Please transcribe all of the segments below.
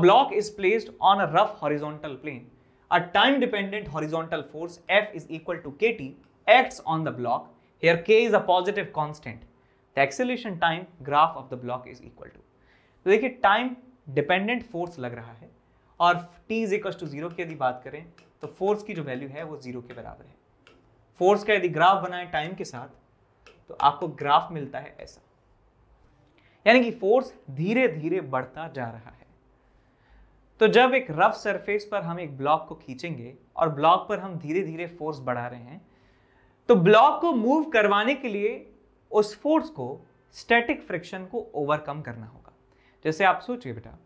Block is placed on a rough horizontal plane a time dependent horizontal force F is equal to K T act on the block here K is a positive constant the acceleration time graph of the block is equal to तो देखिए time dependent force लग रहा है और T is equal to zero की यदि बात करें तो फोर्स की जो वैल्यू है वो जीरो के बराबर है फोर्स का यदि ग्राफ बनाए टाइम के साथ तो आपको ग्राफ मिलता है ऐसा यानी कि फोर्स धीरे धीरे बढ़ता जा रहा है तो जब एक रफ सरफेस पर हम एक ब्लॉक को खींचेंगे और ब्लॉक पर हम धीरे धीरे फोर्स बढ़ा रहे हैं तो ब्लॉक को मूव करवाने के लिए उस फोर्स को स्टैटिक फ्रिक्शन को ओवरकम करना होगा जैसे आप सोचिए बेटा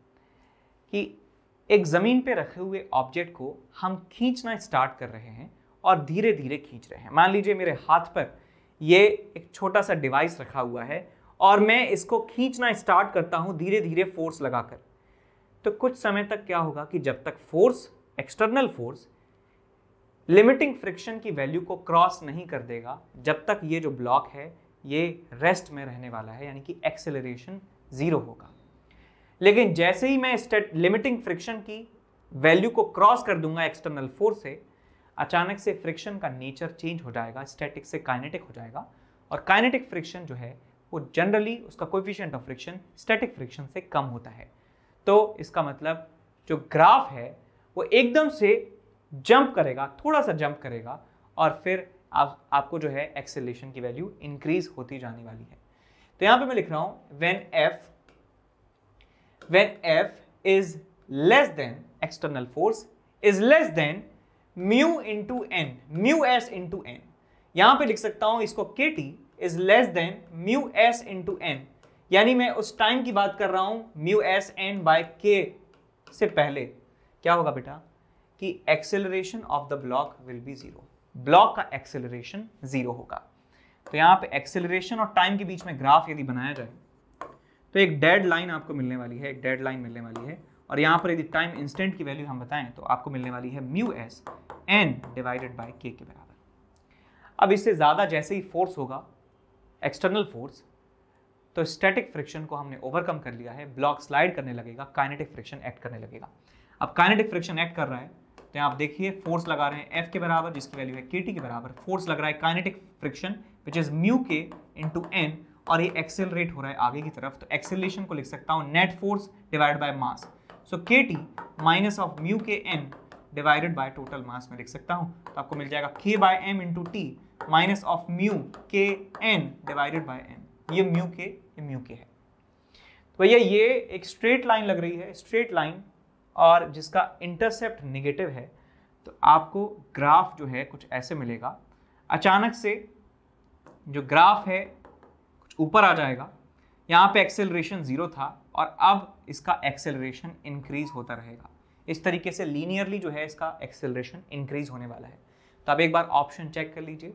कि एक ज़मीन पे रखे हुए ऑब्जेक्ट को हम खींचना स्टार्ट कर रहे हैं और धीरे धीरे खींच रहे हैं मान लीजिए मेरे हाथ पर यह एक छोटा सा डिवाइस रखा हुआ है और मैं इसको खींचना स्टार्ट करता हूँ धीरे धीरे फोर्स लगाकर तो कुछ समय तक क्या होगा कि जब तक force external force limiting friction की वैल्यू को क्रॉस नहीं कर देगा जब तक ये जो ब्लॉक है ये रेस्ट में रहने वाला है यानी कि एक्सेलरेशन ज़ीरो होगा लेकिन जैसे ही मैं स्टेट लिमिटिंग फ्रिक्शन की वैल्यू को क्रॉस कर दूंगा एक्सटर्नल फोर्स से अचानक से फ्रिक्शन का नेचर चेंज हो जाएगा स्टैटिक से काइनेटिक हो जाएगा और काइनेटिक फ्रिक्शन जो है वो जनरली उसका coefficient of friction static friction से कम होता है तो इसका मतलब जो ग्राफ है वो एकदम से जंप करेगा थोड़ा सा जंप करेगा और फिर आप आपको जो है एक्सेलेशन की वैल्यू इंक्रीज होती जाने वाली है तो यहां पे मैं लिख रहा हूं when F when F is less than external force is less than mu into N mu S into N यहां पे लिख सकता हूं इसको K T is less than mu S into N यानी मैं उस टाइम की बात कर रहा हूँ म्यू एस एन बाय के से पहले क्या होगा बेटा कि acceleration of the block will be zero block का एक्सेलरेशन जीरो होगा तो यहाँ पे एक्सेलरेशन और टाइम के बीच में ग्राफ यदि बनाया जाए तो एक डेड लाइन आपको मिलने वाली है एक डेड लाइन मिलने वाली है और यहाँ पर यदि टाइम इंस्टेंट की वैल्यू हम बताएं तो आपको मिलने वाली है mu S N divided by K के बराबर अब इससे ज़्यादा जैसे ही फोर्स होगा एक्सटर्नल फोर्स तो स्टैटिक फ्रिक्शन को हमने ओवरकम कर लिया है ब्लॉक स्लाइड करने लगेगा काइनेटिक फ्रिक्शन एक्ट करने लगेगा अब काइनेटिक फ्रिक्शन एक्ट कर रहा है तो आप देखिए फोर्स लगा रहे हैं एफ के बराबर जिसकी वैल्यू है के के बराबर फोर्स लग रहा है kinetic friction which is mu K into N और ये एक्सेलरेट हो रहा है आगे की तरफ तो एक्सेलेशन को लिख सकता हूँ net force divide by mass so K T minus of mu K N divided by total mass में लिख सकता हूँ तो आपको मिल जाएगा K by M into T minus of mu K N divided by M ये म्यू के ये म्यू के है तो भैया ये एक स्ट्रेट लाइन लग रही है स्ट्रेट लाइन और जिसका इंटरसेप्ट नेगेटिव है तो आपको ग्राफ जो है कुछ ऐसे मिलेगा अचानक से जो ग्राफ है कुछ ऊपर आ जाएगा यहाँ पे एक्सेलरेशन ज़ीरो था और अब इसका एक्सेलरेशन इंक्रीज होता रहेगा इस तरीके से लीनियरली जो है इसका एक्सेलरेशन इंक्रीज होने वाला है तो आप एक बार ऑप्शन चेक कर लीजिए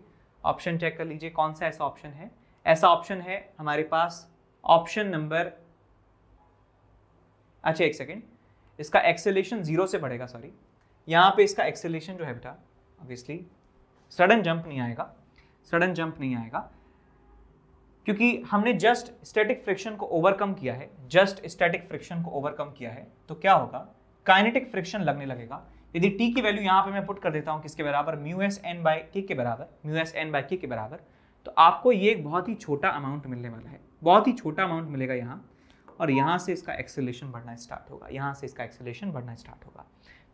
ऑप्शन चेक कर लीजिए कौन सा ऐसा ऑप्शन है ऐसा ऑप्शन है हमारे पास ऑप्शन नंबर अच्छा एक सेकेंड इसका एक्सेलेशन जीरो से बढ़ेगा सॉरी यहाँ पे इसका एक्सेलेशन जो है बेटा ऑब्वियसली सडन जंप नहीं आएगा सडन जंप नहीं आएगा क्योंकि हमने जस्ट स्टैटिक फ्रिक्शन को ओवरकम किया है जस्ट स्टैटिक फ्रिक्शन को ओवरकम किया है तो क्या होगा काइनेटिक फ्रिक्शन लगने लगेगा यदि टी की वैल्यू यहाँ पे मैं पुट कर देता हूँ किसके बराबर mu S N by K के बराबर म्यू एस एन बाई के बराबर तो आपको ये एक बहुत ही छोटा अमाउंट मिलने वाला है बहुत ही छोटा अमाउंट मिलेगा यहाँ और यहाँ से इसका एक्सेलेशन बढ़ना स्टार्ट होगा यहाँ से इसका एक्सेलेशन बढ़ना स्टार्ट होगा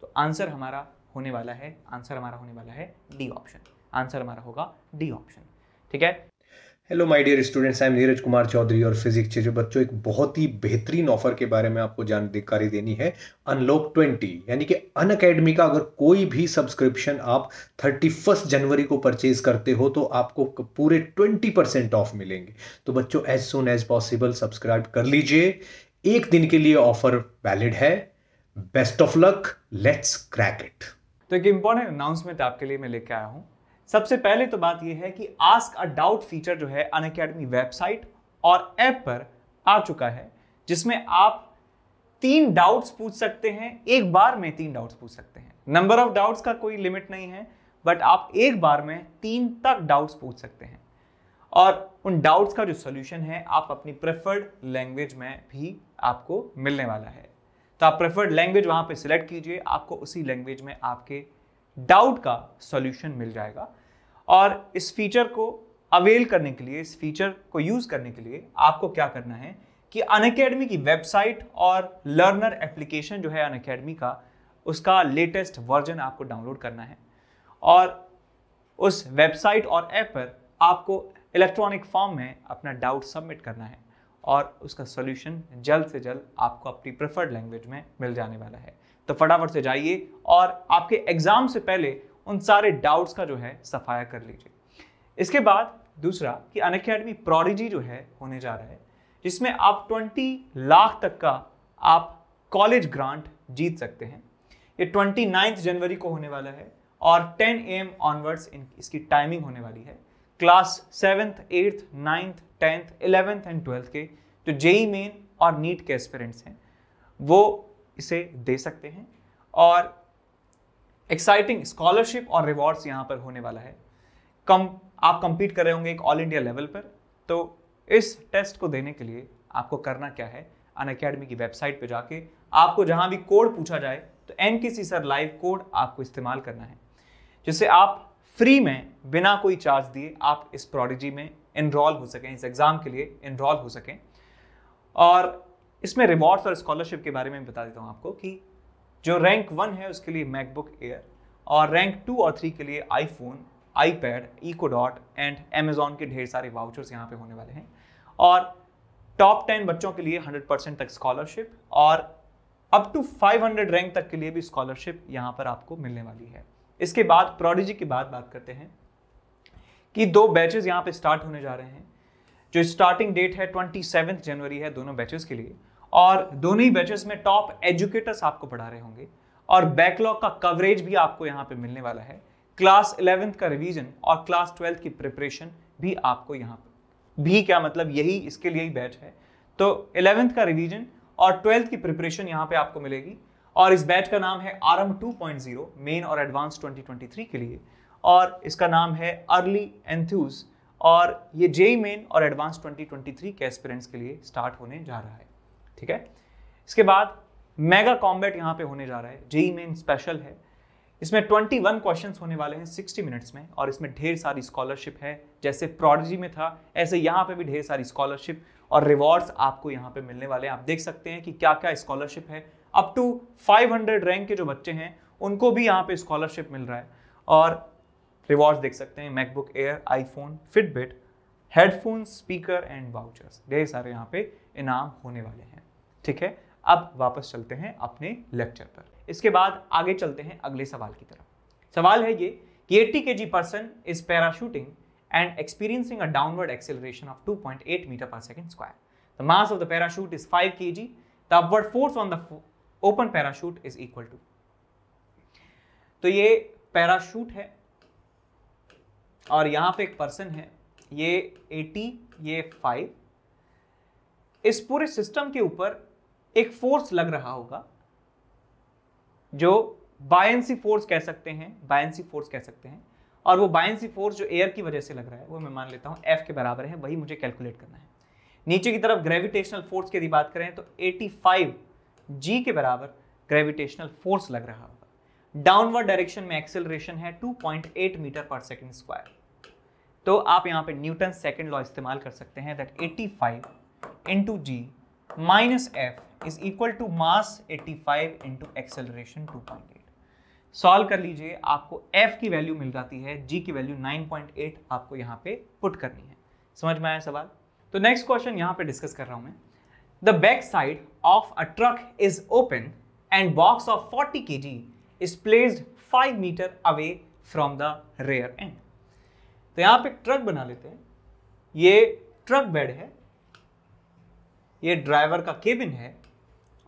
तो आंसर हमारा होने वाला है आंसर हमारा होने वाला है डी ऑप्शन आंसर हमारा होगा डी ऑप्शन ठीक है hello my dear students I am Neeraj Kumar Chaudhary और फिजिक्स से जो बच्चों एक बहुत ही बेहतरीन ऑफर के बारे में आपको जानकारी देनी है अनलॉक 20 यानी कि अन अकेडमी का अगर कोई भी सब्सक्रिप्शन आप 31 जनवरी को परचेज करते हो तो आपको पूरे 20 परसेंट ऑफ मिलेंगे तो बच्चों as soon as possible subscribe कर लीजिए एक दिन के लिए ऑफर वैलिड है best of luck let's crack it तो एक इम्पोर्टेंट अनाउंसमेंट आपके लिए मैं लेके आया हूँ सबसे पहले तो बात यह है कि आस्क अ डाउट फीचर जो है अन अकेडमी वेबसाइट और ऐप पर आ चुका है जिसमें आप तीन डाउट्स पूछ सकते हैं एक बार में तीन डाउट्स पूछ सकते हैं नंबर ऑफ डाउट्स का कोई लिमिट नहीं है बट आप एक बार में तीन तक डाउट्स पूछ सकते हैं और उन डाउट्स का जो सोल्यूशन है आप अपनी प्रेफर्ड लैंग्वेज में भी आपको मिलने वाला है तो आप प्रेफर्ड लैंग्वेज वहाँ पे सिलेक्ट कीजिए आपको उसी लैंग्वेज में आपके डाउट का सॉल्यूशन मिल जाएगा और इस फीचर को अवेल करने के लिए इस फीचर को यूज़ करने के लिए आपको क्या करना है कि अन की वेबसाइट और लर्नर एप्लीकेशन जो है अन का उसका लेटेस्ट वर्जन आपको डाउनलोड करना है और उस वेबसाइट और ऐप पर आपको इलेक्ट्रॉनिक फॉर्म में अपना डाउट सबमिट करना है और उसका सोल्यूशन जल्द से जल्द आपको अपनी प्रेफर्ड लैंग्वेज में मिल जाने वाला है तो फटाफट से जाइए और आपके एग्ज़ाम से पहले उन सारे डाउट्स का जो है सफाया कर लीजिए इसके बाद दूसरा कि अन अकेडमी प्रोडिजी जो है होने जा रहा है जिसमें आप 20 लाख तक का आप कॉलेज ग्रांट जीत सकते हैं ये ट्वेंटी जनवरी को होने वाला है और 10 एम ऑनवर्ड्स इसकी टाइमिंग होने वाली है class seventh eighth ninth tenth eleventh and twelfth के जो जेई मेन e और नीट के एस्पेरेंट्स हैं वो इसे दे सकते हैं और एक्साइटिंग स्कॉलरशिप और रिवॉर्ड्स यहाँ पर होने वाला है कम आप कंपीट कर रहे होंगे एक ऑल इंडिया लेवल पर तो इस टेस्ट को देने के लिए आपको करना क्या है अन अकेडमी की वेबसाइट पर जाके आपको जहाँ भी कोड पूछा जाए तो एन के सी सर लाइव कोड आपको इस्तेमाल करना है जिससे आप फ्री में बिना कोई चार्ज दिए आप इस प्रोडिजी में इनरोल हो सकें इस एग्ज़ाम के लिए इनरोल हो सकें और इसमें रिवॉर्ड्स और स्कॉलरशिप के बारे में बता देता हूँ आपको कि जो रैंक वन है उसके लिए मैकबुक एयर और रैंक टू और थ्री के लिए iPhone iPad echo dot and Amazon के ढेर सारे वाउचर्स यहाँ पे होने वाले हैं और टॉप टेन बच्चों के लिए हंड्रेड परसेंट तक स्कॉलरशिप और up to five hundred rank तक के लिए भी स्कॉलरशिप यहाँ पर आपको मिलने वाली है इसके बाद प्रोडिजी की बात बात करते हैं कि दो बैचेज यहाँ पे स्टार्ट होने जा रहे हैं जो स्टार्टिंग डेट है ट्वेंटी जनवरी है दोनों बैचेस के लिए और दोनों ही बैचेस में टॉप एजुकेटर्स आपको पढ़ा रहे होंगे और बैकलॉग का कवरेज भी आपको यहाँ पे मिलने वाला है क्लास इलेवेंथ का रिवीजन और क्लास ट्वेल्थ की प्रिपरेशन भी आपको यहाँ पर भी क्या मतलब यही इसके लिए ही बैच है तो इलेवेंथ का रिवीजन और ट्वेल्थ की प्रिपरेशन यहाँ पे आपको मिलेगी और इस बैच का नाम है आरम जीरो मेन और एडवांस थ्री के लिए और इसका नाम है अर्ली एंथ्यूज़ और ये जेई मेन और एडवांस थ्री के एस्पिरेंट्स के लिए स्टार्ट होने जा रहा है ठीक है इसके बाद मेगा कॉम्बैट यहाँ पे होने जा रहा है जेई मेन स्पेशल है इसमें 21 क्वेश्चन होने वाले हैं 60 मिनट्स में और इसमें ढेर सारी स्कॉलरशिप है जैसे प्रोडजी में था ऐसे यहाँ पे भी ढेर सारी स्कॉलरशिप और रिवॉर्ड्स आपको यहाँ पे मिलने वाले हैं आप देख सकते हैं कि क्या क्या स्कॉलरशिप है अप टू 500 रैंक के जो बच्चे हैं उनको भी यहाँ पे स्कॉलरशिप मिल रहा है और रिवॉर्ड्स देख सकते हैं MacBook Air iPhone Fitbit headphone speaker and vouchers ढेर सारे यहाँ पे इनाम होने वाले हैं ठीक है अब वापस चलते हैं अपने लेक्चर पर इसके बाद आगे चलते हैं अगले सवाल की तरफ सवाल है ये कि 80 K G person is parachuting and experiencing a downward acceleration of 2.8 metre per second square the mass of the parachute is 5 K G the upward force on the open parachute is equal to तो ये parachute है और यहां पे एक person है ये 80 ये 5 इस पूरे सिस्टम के ऊपर एक फोर्स लग रहा होगा जो बायंसी फोर्स कह सकते हैं बायंसी फोर्स कह सकते हैं और वो बायंसी फोर्स जो एयर की वजह से लग रहा है वो मैं मान लेता हूँ एफ के बराबर है वही मुझे कैलकुलेट करना है नीचे की तरफ ग्रेविटेशनल फोर्स की यदि बात करें तो 85 जी के बराबर ग्रेविटेशनल फोर्स लग रहा होगा डाउनवर्ड डायरेक्शन में एक्सेलरेशन है 2.8 मीटर पर सेकंड स्क्वायर तो आप यहाँ पे न्यूटन सेकंड लॉ इस्तेमाल कर सकते हैं that 85 five into G minus F is equal to mass 85 five into acceleration to solve कर लीजिए आपको एफ की वैल्यू मिल जाती है जी की वैल्यू 9.8 आपको यहाँ पे पुट करनी है समझ में आया सवाल तो नेक्स्ट क्वेश्चन यहाँ पे डिस्कस कर रहा हूँ मैं the back side of a truck is open and box of 40 K G is placed 5 metre away from the rear end तो यहाँ पे ट्रक बना लेते हैं ये ट्रक बेड है ये ड्राइवर का केबिन है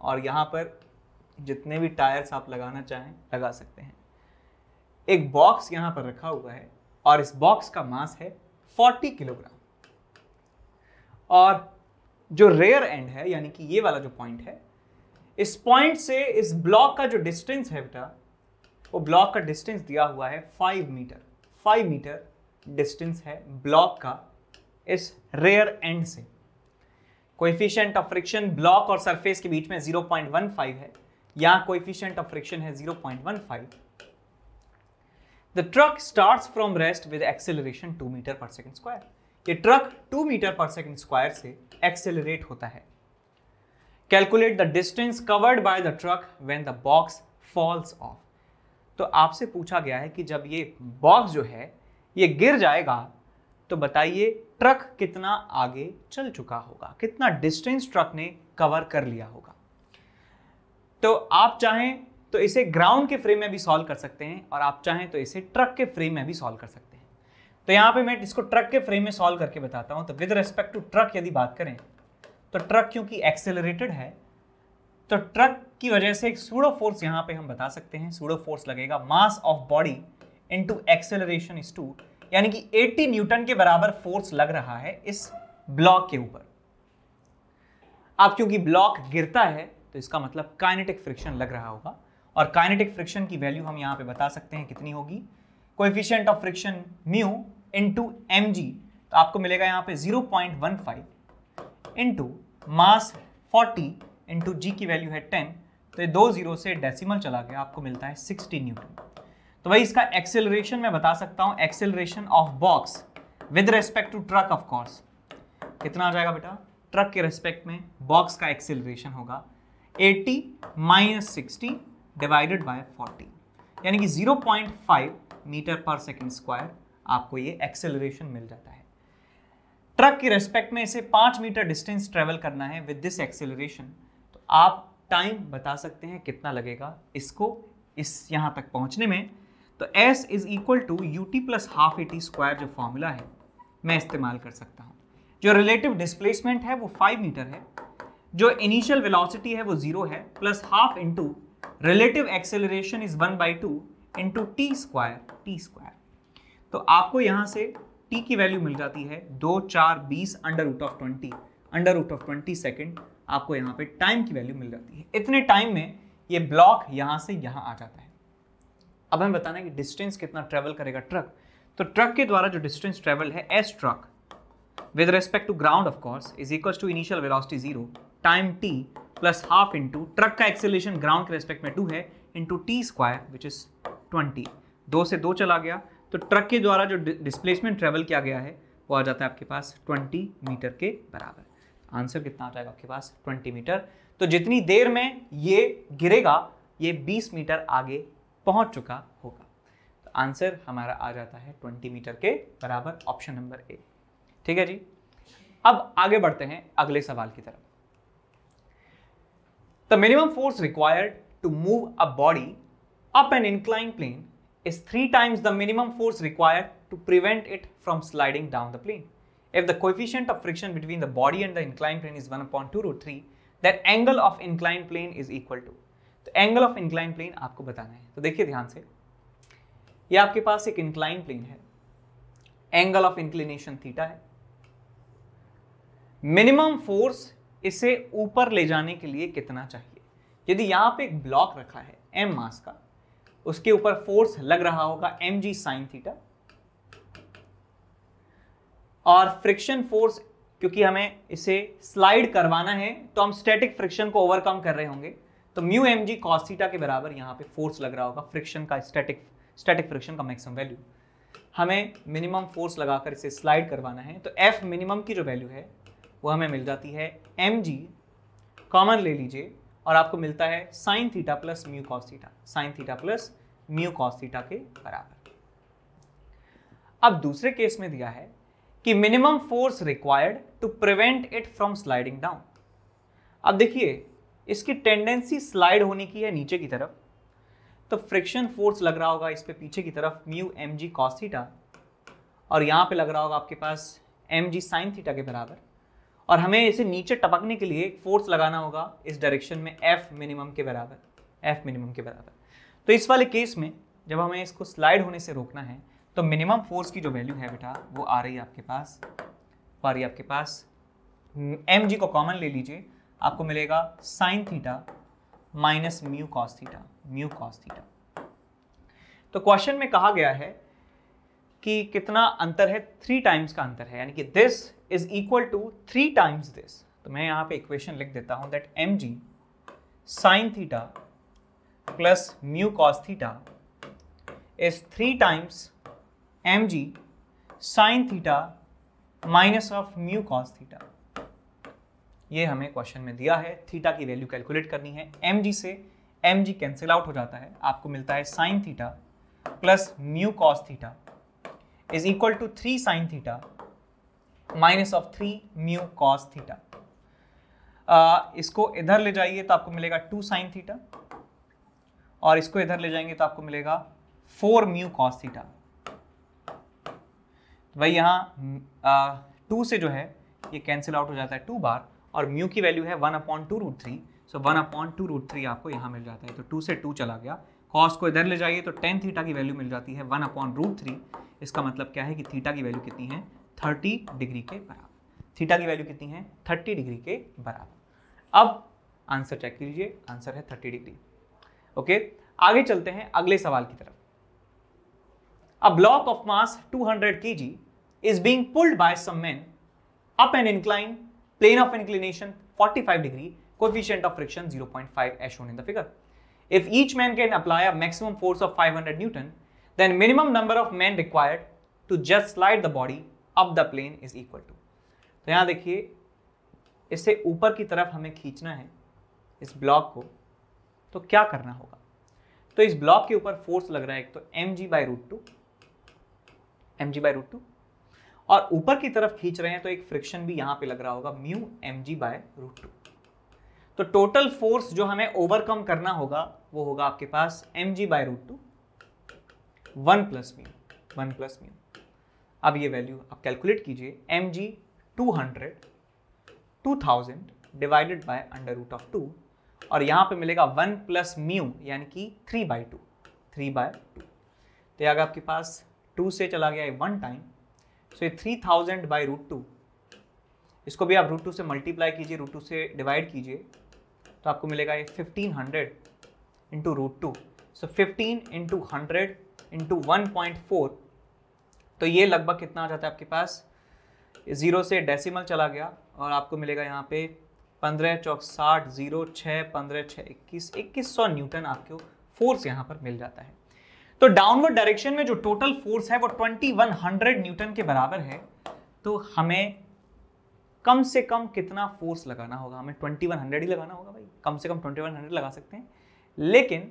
और यहाँ पर जितने भी टायर्स आप लगाना चाहें लगा सकते हैं एक बॉक्स यहाँ पर रखा हुआ है और इस बॉक्स का मास है 40 किलोग्राम और जो रेयर एंड है यानी कि ये वाला जो पॉइंट है इस पॉइंट से इस ब्लॉक का जो डिस्टेंस है बेटा वो ब्लॉक का डिस्टेंस दिया हुआ है five metre five metre distance है ब्लॉक का इस रेयर एंड से कोएफिशिएंट ऑफ फ्रिक्शन ब्लॉक और सरफेस के बीच में 0.15 है यहाँ कोएफिशिएंट ऑफ फ्रिक्शन है 0.15 the truck start from rest with acceleration two metre per second square ये truck two metre per second square से एक्सेलरेट होता है calculate the distance covered by the truck when the box falls off तो आपसे पूछा गया है कि जब ये बॉक्स जो है ये गिर जाएगा तो बताइए ट्रक कितना आगे चल चुका होगा कितना डिस्टेंस ट्रक ने कवर कर लिया होगा तो आप चाहें तो इसे ग्राउंड के फ्रेम में भी सॉल्व कर सकते हैं और आप चाहें तो इसे ट्रक के फ्रेम में भी सॉल्व कर सकते हैं तो यहां पे मैं इसको ट्रक के फ्रेम में सॉल्व करके बताता हूं तो विद रेस्पेक्ट टू ट्रक यदि बात करें तो ट्रक क्योंकि एक्सेलरेटेड है तो ट्रक की वजह से एक सूडो फोर्स यहां पे हम बता सकते हैं सूडो फोर्स लगेगा mass of body into acceleration is two यानी कि 80 न्यूटन के बराबर फोर्स लग रहा है इस ब्लॉक के ऊपर अब क्योंकि ब्लॉक गिरता है तो इसका मतलब काइनेटिक फ्रिक्शन लग रहा होगा और काइनेटिक फ्रिक्शन की वैल्यू हम यहां पे बता सकते हैं कितनी होगी coefficient of friction mu into M तो आपको मिलेगा यहां पे 0.15 point one five into mass forty into G की वैल्यू है 10 तो ये दो जीरो से डेसिमल चला गया आपको मिलता है 60 न्यूटन तो भाई इसका एक्सेलरेशन मैं बता सकता हूं acceleration of box with respect to truck of course कितना आ जाएगा बेटा ट्रक के रेस्पेक्ट में बॉक्स का एक्सेलरेशन होगा 80 माइनस सिक्सटी डिवाइडेड बाय 40 यानी कि 0.5 मीटर पर सेकंड स्क्वायर आपको ये एक्सेलरेशन मिल जाता है ट्रक के रेस्पेक्ट में इसे पांच मीटर डिस्टेंस ट्रेवल करना है विद दिस एक्सेलरेशन तो आप टाइम बता सकते हैं कितना लगेगा इसको इस यहां तक पहुंचने में तो s is equal to U T plus half A T square जो फॉर्मूला है मैं इस्तेमाल कर सकता हूँ जो रिलेटिव डिस्प्लेसमेंट है वो फाइव मीटर है जो इनिशियल वेलोसिटी है वो जीरो है plus half into relative acceleration is one by two into T square T square तो आपको यहाँ से टी की वैल्यू मिल जाती है दो चार बीस under root of twenty under root of twenty second आपको यहाँ पे टाइम की वैल्यू मिल जाती है इतने टाइम में ये ब्लॉक यहाँ से यहाँ आ जाता है अब हमें बताना है कि डिस्टेंस कितना ट्रेवल करेगा ट्रक तो ट्रक के द्वारा जो डिस्टेंस ट्रेवल है S truck with respect to ground of course is equal to initial velocity zero time T plus half into truck का एक्सेलेशन ग्राउंड के रेस्पेक्ट में टू है into T square which is twenty दो से दो चला गया तो ट्रक के द्वारा जो डिस्प्लेसमेंट ट्रेवल किया गया है वो आ जाता है आपके पास ट्वेंटी मीटर के बराबर आंसर कितना आ जाएगा आपके पास ट्वेंटी मीटर तो जितनी देर में ये गिरेगा ये बीस मीटर आगे पहुंच चुका होगा तो आंसर हमारा आ जाता है ट्वेंटी मीटर के बराबर ऑप्शन नंबर ए ठीक है जी अब आगे बढ़ते हैं अगले सवाल की तरफ the minimum force required to move a body up an incline plane is three times the minimum force required to prevent it from sliding down the plane if the coefficient of friction between the body and the incline plane is one point two root three that angle of incline plane is equal to तो angle of incline plane आपको बताना है तो देखिए ध्यान से ये आपके पास एक इंक्लाइन प्लेन है एंगल ऑफ इंक्लिनेशन थीटा है मिनिमम फोर्स इसे ऊपर ले जाने के लिए कितना चाहिए यदि यहां पे एक ब्लॉक रखा है एम मास का उसके ऊपर फोर्स लग रहा होगा एम जी साइन थीटा और फ्रिक्शन फोर्स क्योंकि हमें इसे स्लाइड करवाना है तो हम स्टैटिक फ्रिक्शन को ओवरकम कर रहे होंगे तो म्यू एम जी कॉस्टा के बराबर यहाँ पे फोर्स लग रहा होगा फ्रिक्शन का स्टैटिक स्टैटिक फ्रिक्शन का मैक्सिमम वैल्यू हमें मिनिमम फोर्स लगाकर इसे स्लाइड करवाना है तो एफ मिनिमम की जो वैल्यू है वो हमें मिल जाती है एम जी कॉमन ले लीजिए और आपको मिलता है sine theta plus mu cos theta sine theta plus mu cos theta के बराबर अब दूसरे केस में दिया है कि minimum force required to prevent it from sliding down अब देखिए इसकी टेंडेंसी स्लाइड होने की है नीचे की तरफ तो फ्रिक्शन फोर्स लग रहा होगा इस पर पीछे की तरफ म्यू एम जी कॉसीटा और यहाँ पे लग रहा होगा आपके पास एम जी साइन थीटा के बराबर और हमें इसे नीचे टपकने के लिए फोर्स लगाना होगा इस डायरेक्शन में एफ मिनिमम के बराबर एफ मिनिमम के बराबर तो इस वाले केस में जब हमें इसको स्लाइड होने से रोकना है तो मिनिमम फोर्स की जो वैल्यू है बेटा वो आ रही है आपके पास और है आपके पास एम जी को कॉमन ले लीजिए आपको मिलेगा sine theta minus mu cos theta mu cos theta तो क्वेश्चन में कहा गया है कि कितना अंतर है थ्री टाइम्स का अंतर है यानी कि this is equal to three times this तो मैं यहां पे इक्वेशन लिख देता हूं that M G sine theta plus mu cos theta is three times M G sine theta minus of mu cos theta ये हमें क्वेश्चन में दिया है थीटा की वैल्यू कैलकुलेट करनी है एम जी से एम जी कैंसिल आउट हो जाता है आपको मिलता है sine theta plus mu cos theta is equal to three sine theta minus of three mu cos theta इसको इधर ले जाइए तो आपको मिलेगा टू साइन थीटा और इसको इधर ले जाएंगे तो आपको मिलेगा फोर म्यू कॉस थीटा तो भाई यहाँ टू uh, से जो है ये कैंसिल आउट हो जाता है टू बार और म्यू की वैल्यू है one upon two root three so one upon two root three आपको यहाँ मिल जाता है तो टू से टू चला गया कॉस को इधर ले जाइए तो टेन थीटा की वैल्यू मिल जाती है वन अपॉन रूट थ्री इसका मतलब क्या है कि थीटा की वैल्यू कितनी है थर्टी डिग्री के बराबर थीटा की वैल्यू कितनी है थर्टी डिग्री के बराबर अब आंसर चेक कीजिए आंसर है थर्टी डिग्री ओके आगे चलते हैं अगले सवाल की तरफ a block of mass 200 kg is being pulled by some man up an incline plane of inclination 45 degree coefficient of friction 0.5 as in the figure if each man can apply a maximum force of 500 newton then minimum number of man required to just slide the body up the plane is equal to तो यहां देखिए इससे ऊपर की तरफ हमें खींचना है इस ब्लॉक को तो क्या करना होगा तो इस ब्लॉक के ऊपर फोर्स लग रहा है एक तो M G by root two M G by root two और ऊपर की तरफ खींच रहे हैं तो एक फ्रिक्शन भी यहां पे लग रहा होगा mu M G by root two तो टोटल फोर्स जो हमें ओवरकम करना होगा वो होगा आपके पास M G by root two one plus mu one plus mu अब ये वैल्यू आप कैलकुलेट कीजिए M G two hundred two thousand divided by under root of two और यहां पे मिलेगा वन प्लस म्यू यानी कि three by two three by two तो अगर आपके पास टू से चला गया है वन टाइम सो ये three thousand by root two इसको भी आप रूट टू से मल्टीप्लाई कीजिए रूट टू से डिवाइड कीजिए तो आपको मिलेगा ये fifteen hundred into root two so fifteen into hundred into one point four तो ये लगभग कितना आ जाता है आपके पास ज़ीरो से डेसिमल चला गया और आपको मिलेगा यहाँ पे पंद्रह चौक साठ ज़ीरो छः पंद्रह छः इक्कीस इक्कीस सौ न्यूटन आपको फोर्स यहाँ पर मिल जाता है तो डाउनवर्ड डायरेक्शन में जो टोटल फोर्स है वो 2100 न्यूटन के बराबर है तो हमें कम से कम कितना फोर्स लगाना होगा हमें 2100 ही लगाना होगा भाई कम से कम 2100 लगा सकते हैं लेकिन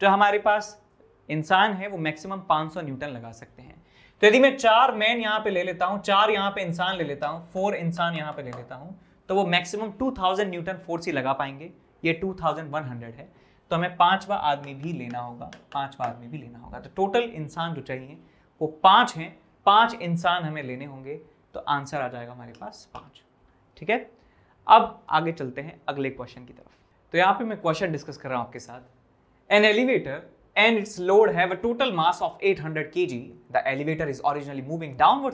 जो हमारे पास इंसान है वो मैक्सिमम 500 न्यूटन लगा सकते हैं तो यदि मैं चार मैन यहाँ पे ले लेता हूँ चार यहाँ पे इंसान ले लेता हूँ फोर इंसान यहाँ पे ले लेता हूँ तो वो मैक्सिमम 2000 न्यूटन फोर्स ही लगा पाएंगे ये 2100 है तो हमें पांचवा आदमी भी लेना होगा पांचवा आदमी भी लेना होगा तो टोटल इंसान जो चाहिए वो पांच हैं पांच इंसान हमें लेने होंगे तो आंसर आ जाएगा हमारे पास पांच ठीक है अब आगे चलते हैं अगले क्वेश्चन की तरफ तो यहाँ पे मैं क्वेश्चन डिस्कस कर रहा हूं आपके साथ an elevator and its load है total mass of eight hundred K G the elevator is originally moving down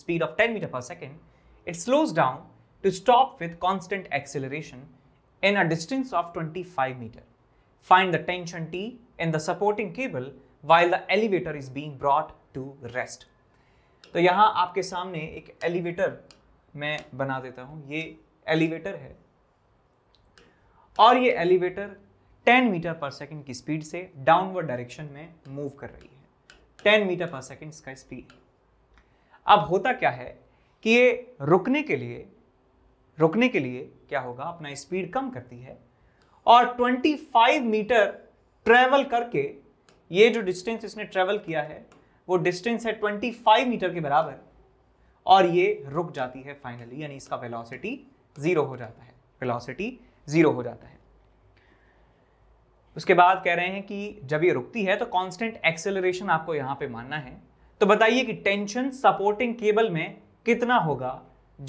speed of ten metre per second it slows down to stop with constant acceleration in a distance of twenty five metre Find the tension T in the supporting cable while the elevator is being brought to rest. तो यहाँ आपके सामने एक elevator मैं बना देता हूँ ये एलिवेटर है और ये एलिवेटर 10 मीटर पर सेकेंड की स्पीड से डाउनवर्ड डायरेक्शन में मूव कर रही है 10 मीटर पर सेकेंड का स्पीड अब होता क्या है कि ये रुकने के लिए रुकने के लिए क्या होगा अपना स्पीड कम करती है और 25 मीटर ट्रैवल करके ये जो डिस्टेंस इसने ट्रेवल किया है वो डिस्टेंस है 25 मीटर के बराबर और ये रुक जाती है फाइनली यानी इसका वेलोसिटी ज़ीरो हो जाता है वेलोसिटी ज़ीरो हो जाता है उसके बाद कह रहे हैं कि जब ये रुकती है तो कांस्टेंट एक्सेलरेशन आपको यहाँ पे मानना है तो बताइए कि टेंशन सपोर्टिंग केबल में कितना होगा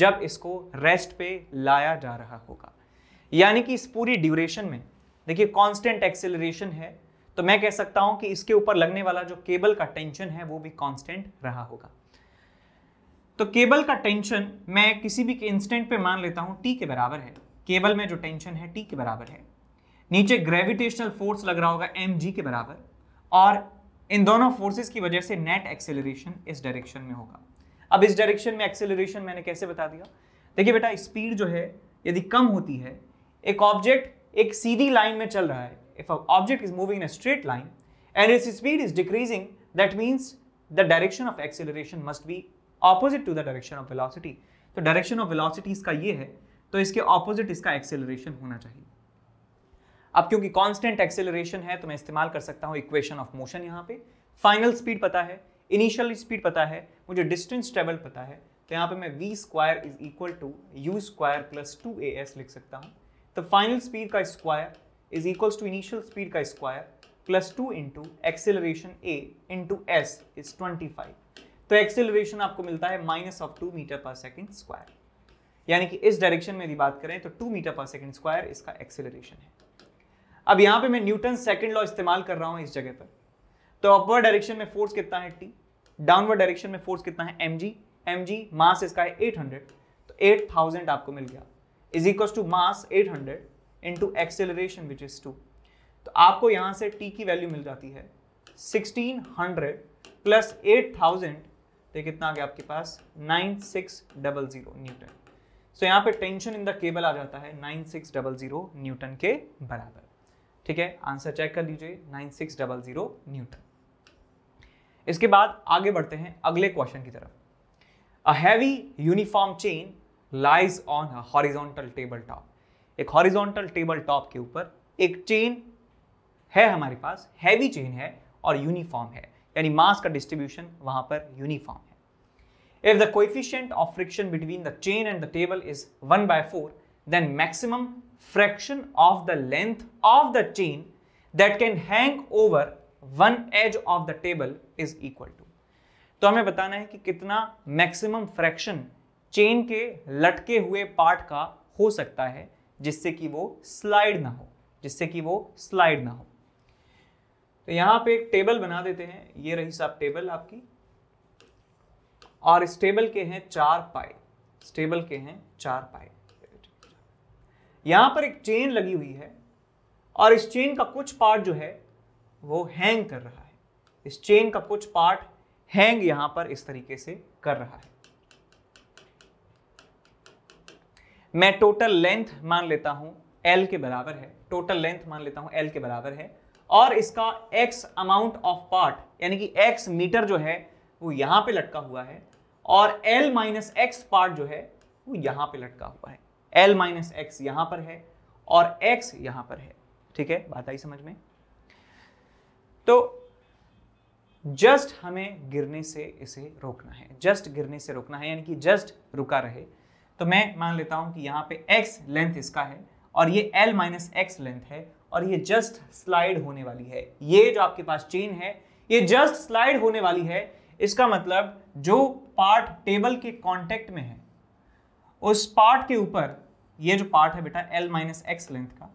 जब इसको रेस्ट पे लाया जा रहा होगा यानी कि इस पूरी ड्यूरेशन में देखिए कांस्टेंट एक्सेलरेशन है तो मैं कह सकता हूं कि इसके ऊपर लगने वाला जो केबल का टेंशन है वो भी कांस्टेंट रहा होगा तो केबल का टेंशन मैं किसी भी इंस्टेंट पे मान लेता हूं टी के बराबर है केबल में जो टेंशन है टी के बराबर है नीचे ग्रेविटेशनल फोर्स लग रहा होगा एम जी के बराबर और इन दोनों फोर्सेस की वजह से नेट एक्सेलरेशन इस डायरेक्शन में होगा अब इस डायरेक्शन में एक्सेलरेशन मैंने कैसे बता दिया देखिए बेटा स्पीड जो है यदि कम होती है एक ऑब्जेक्ट एक सीधी लाइन में चल रहा है if object is moving in a straight line and its speed is decreasing that means the direction of acceleration must be opposite to the direction of velocity तो डायरेक्शन ऑफ वेलोसिटी इसका ये है तो इसके ऑपोजिट इसका acceleration होना चाहिए अब क्योंकि कांस्टेंट एक्सेलरेशन है तो मैं इस्तेमाल कर सकता हूँ इक्वेशन ऑफ मोशन यहाँ पे फाइनल स्पीड पता है इनिशियल स्पीड पता है मुझे डिस्टेंस ट्रेवल पता है तो यहाँ पे मैं V square is equal to U square plus two A S लिख सकता हूँ द फाइनल स्पीड का square is equals to initial speed का square plus two into acceleration A into S is twenty five तो acceleration आपको मिलता है minus of two metre per second square यानी कि इस डायरेक्शन में यदि बात करें तो two metre per second square इसका एक्सेलरेशन है अब यहां पे मैं न्यूटन सेकेंड लॉ इस्तेमाल कर रहा हूं इस जगह पर तो अपवर्ड डायरेक्शन में फोर्स कितना है टी डाउनवर्ड डायरेक्शन में फोर्स कितना है M G M G mass इसका है एट हंड्रेड तो एट थाउजेंड आपको मिल गया is equal to mass 800 hundred into acceleration which is two तो आपको यहां से टी की वैल्यू मिल जाती है 1600 प्लस 8000 तो कितना आ गया आपके पास 9600 न्यूटन सो यहाँ पे टेंशन इन द केबल आ जाता है 9600 न्यूटन के बराबर ठीक है आंसर चेक कर लीजिए 9600 न्यूटन इसके बाद आगे बढ़ते हैं अगले क्वेश्चन की तरफ a heavy uniform chain lies on horizontal table top एक हॉरिजॉन्टल टेबल टॉप के ऊपर एक चेन है हमारे पास हैवी चेन है और यूनिफॉर्म है यानी मास का डिस्ट्रीब्यूशन वहां पर यूनिफॉर्म है if the coefficient of friction between the chain and the table is one by four then maximum fraction of the length of the chain that can hang over one edge of the table is equal to तो हमें बताना है कि कितना maximum fraction chain के लटके हुए part का हो सकता है जिससे कि वो स्लाइड ना हो जिससे कि वो स्लाइड ना हो तो यहां पे एक टेबल बना देते हैं ये रही साहब टेबल आपकी और इस टेबल के हैं चार पाए टेबल के हैं चार पाए यहां पर एक चेन लगी हुई है और इस चेन का कुछ पार्ट जो है वो हैंग कर रहा है इस चेन का कुछ पार्ट हैंग यहां पर इस तरीके से कर रहा है मैं टोटल लेंथ मान लेता हूं एल के बराबर है टोटल लेंथ मान लेता हूं एल के बराबर है और इसका एक्स अमाउंट ऑफ पार्ट यानी कि एक्स मीटर जो है वो यहां पे लटका हुआ है और एल माइनस एक्स पार्ट जो है वो यहां पे लटका हुआ है एल माइनस एक्स यहां पर है और एक्स यहां पर है ठीक है बात आई समझ में तो जस्ट हमें गिरने से इसे रोकना है जस्ट गिरने से रोकना है यानी कि जस्ट रुका रहे तो मैं मान लेता हूं कि यहाँ पे x लेंथ इसका है और ये l माइनस एक्स लेंथ है और ये जस्ट स्लाइड होने वाली है ये जो आपके पास चेन है ये जस्ट स्लाइड होने वाली है इसका मतलब जो पार्ट टेबल के कॉन्टेक्ट में है उस पार्ट के ऊपर ये जो पार्ट है बेटा l माइनस एक्स लेंथ का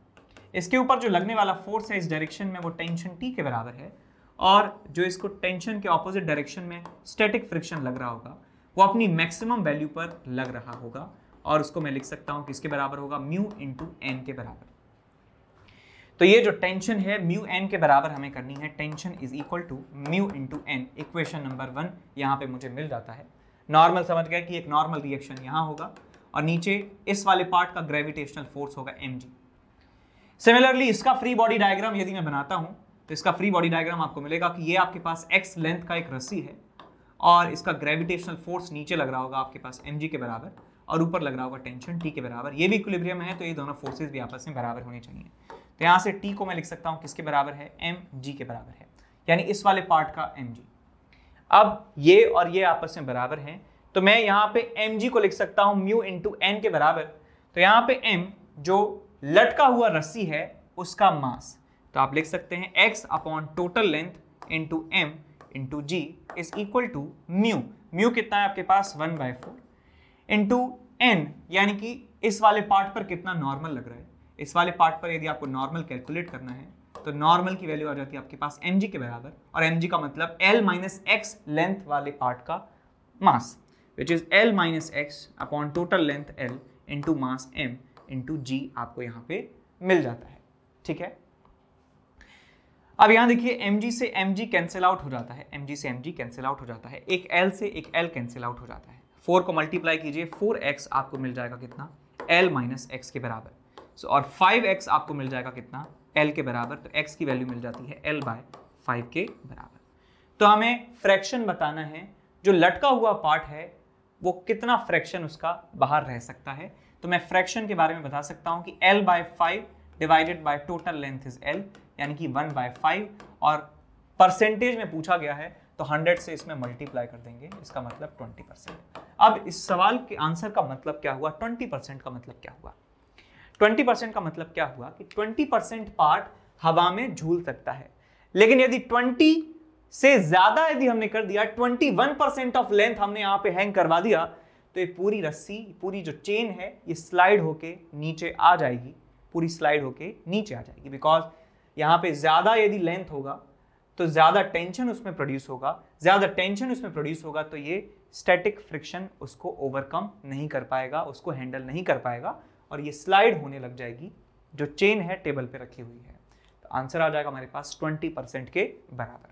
इसके ऊपर जो लगने वाला फोर्स है इस डायरेक्शन में वो टेंशन टी के बराबर है और जो इसको टेंशन के ऑपोजिट डायरेक्शन में स्टैटिक फ्रिक्शन लग रहा होगा वो अपनी मैक्सिमम वैल्यू पर लग रहा होगा और उसको मैं लिख सकता हूं किसके बराबर होगा म्यू इंटू एन के बराबर तो ये जो टेंशन है म्यू एन के बराबर हमें करनी है tension is equal to mu into N equation number one यहाँ पे मुझे मिल जाता है नॉर्मल समझ गया कि एक नॉर्मल रिएक्शन यहाँ होगा और नीचे इस वाले पार्ट का ग्रेविटेशनल फोर्स होगा एम सिमिलरली इसका फ्री बॉडी डायग्राम यदि मैं बनाता हूँ तो इसका फ्री बॉडी डायग्राम आपको मिलेगा कि ये आपके पास एक्स लेंथ का एक रस्सी है और इसका ग्रेविटेशनल फोर्स नीचे लग रहा होगा आपके पास एम के बराबर और ऊपर लग रहा होगा टेंशन टी के बराबर ये भी इक्विलिब्रियम है तो ये दोनों फोर्सेज भी आपस में बराबर होने चाहिए तो यहाँ से टी को मैं लिख सकता हूँ किसके बराबर है एम जी के बराबर है यानी इस वाले पार्ट का एम जी अब ये और ये आपस में बराबर हैं तो मैं यहाँ पे एम जी को लिख सकता हूँ म्यू इंटू एन के बराबर तो यहाँ पे एम जो लटका हुआ रस्सी है उसका मास तो आप लिख सकते हैं X upon total length into M into G is equal to mu mu कितना है आपके पास one by four into N यानी कि इस वाले पार्ट पर कितना नॉर्मल लग रहा है इस वाले पार्ट पर यदि आपको नॉर्मल कैलकुलेट करना है तो नॉर्मल की वैल्यू आ जाती है आपके पास एम के बराबर और एम का मतलब एल माइनस एक्स लेंथ वाले पार्ट का mass which is L minus X upon total length L into mass M into G आपको यहाँ पे मिल जाता है ठीक है अब यहां देखिए एम से एम कैंसिल आउट हो जाता है एम से एम कैंसिल आउट हो जाता है एक एल से एक एल कैंसिल आउट हो जाता है फोर को मल्टीप्लाई कीजिए फोर एक्स आपको मिल जाएगा कितना एल माइनस एक्स के बराबर सो और फाइव एक्स आपको मिल जाएगा कितना एल के बराबर तो एक्स की वैल्यू मिल जाती है एल बाय फाइव के बराबर तो हमें फ्रैक्शन बताना है जो लटका हुआ पार्ट है वो कितना फ्रैक्शन उसका बाहर रह सकता है तो मैं फ्रैक्शन के बारे में बता सकता हूँ कि L by five divided by total length is L यानी कि वन बाय फाइव और परसेंटेज में पूछा गया है तो हंड्रेड से इसमें मल्टीप्लाई कर देंगे इसका मतलब ट्वेंटी परसेंट अब इस सवाल के आंसर का मतलब क्या हुआ ट्वेंटी परसेंट का मतलब क्या हुआ ट्वेंटी परसेंट का मतलब क्या हुआ कि ट्वेंटी परसेंट पार्ट हवा में झूल सकता है लेकिन यदि ट्वेंटी से ज्यादा यदि हमने कर दिया twenty one percent of length हमने यहां पे हैंग करवा दिया तो ये पूरी रस्सी पूरी जो चेन है ये स्लाइड होके नीचे आ जाएगी पूरी स्लाइड होके नीचे आ जाएगी बिकॉज यहाँ पे ज़्यादा यदि लेंथ होगा तो ज़्यादा टेंशन उसमें प्रोड्यूस होगा ज़्यादा टेंशन उसमें प्रोड्यूस होगा तो ये स्टैटिक फ्रिक्शन उसको ओवरकम नहीं कर पाएगा उसको हैंडल नहीं कर पाएगा और ये स्लाइड होने लग जाएगी जो चेन है टेबल पे रखी हुई है तो आंसर आ जाएगा हमारे पास 20 परसेंट के बराबर